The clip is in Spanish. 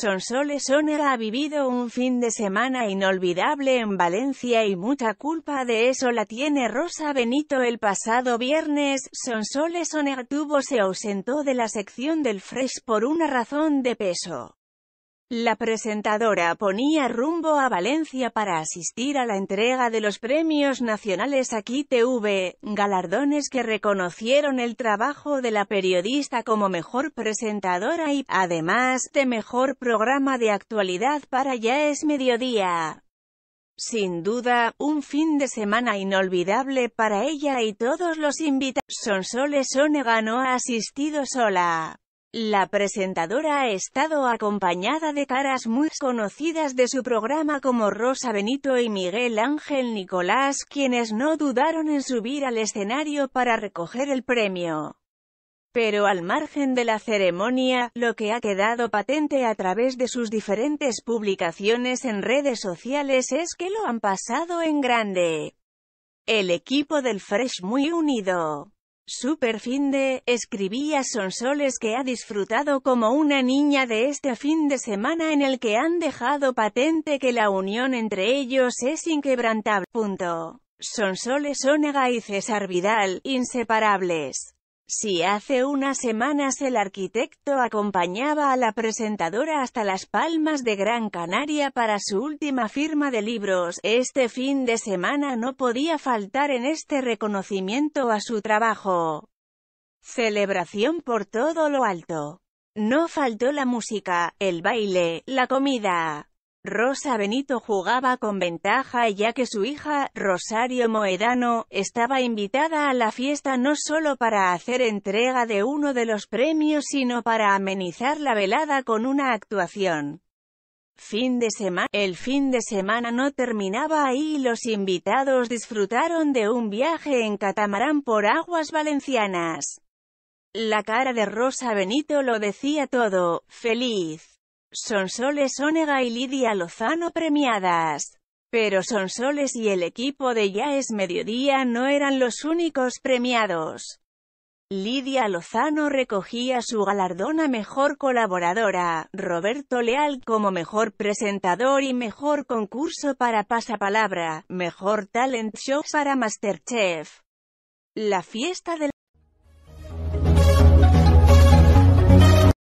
Sonsole Sonera ha vivido un fin de semana inolvidable en Valencia y mucha culpa de eso la tiene Rosa Benito el pasado viernes. Sonsole Sonera tuvo se ausentó de la sección del Fresh por una razón de peso. La presentadora ponía rumbo a Valencia para asistir a la entrega de los premios nacionales Aquí TV, galardones que reconocieron el trabajo de la periodista como mejor presentadora y, además, de mejor programa de actualidad para Ya es Mediodía. Sin duda, un fin de semana inolvidable para ella y todos los invitados. Sonsoles Onega no ha asistido sola. La presentadora ha estado acompañada de caras muy conocidas de su programa como Rosa Benito y Miguel Ángel Nicolás, quienes no dudaron en subir al escenario para recoger el premio. Pero al margen de la ceremonia, lo que ha quedado patente a través de sus diferentes publicaciones en redes sociales es que lo han pasado en grande. El equipo del Fresh muy unido. Super fin de, escribía Sonsoles que ha disfrutado como una niña de este fin de semana en el que han dejado patente que la unión entre ellos es inquebrantable. Sonsoles Onega y César Vidal, inseparables. Si hace unas semanas el arquitecto acompañaba a la presentadora hasta Las Palmas de Gran Canaria para su última firma de libros, este fin de semana no podía faltar en este reconocimiento a su trabajo. Celebración por todo lo alto. No faltó la música, el baile, la comida, Rosa Benito jugaba con ventaja ya que su hija, Rosario Moedano, estaba invitada a la fiesta no solo para hacer entrega de uno de los premios sino para amenizar la velada con una actuación. Fin de semana. El fin de semana no terminaba ahí y los invitados disfrutaron de un viaje en catamarán por aguas valencianas. La cara de Rosa Benito lo decía todo, feliz. Soles Onega y Lidia Lozano premiadas. Pero Sonsoles y el equipo de Ya es Mediodía no eran los únicos premiados. Lidia Lozano recogía su galardón a Mejor Colaboradora, Roberto Leal como Mejor Presentador y Mejor Concurso para Pasapalabra, Mejor Talent Show para Masterchef. La fiesta del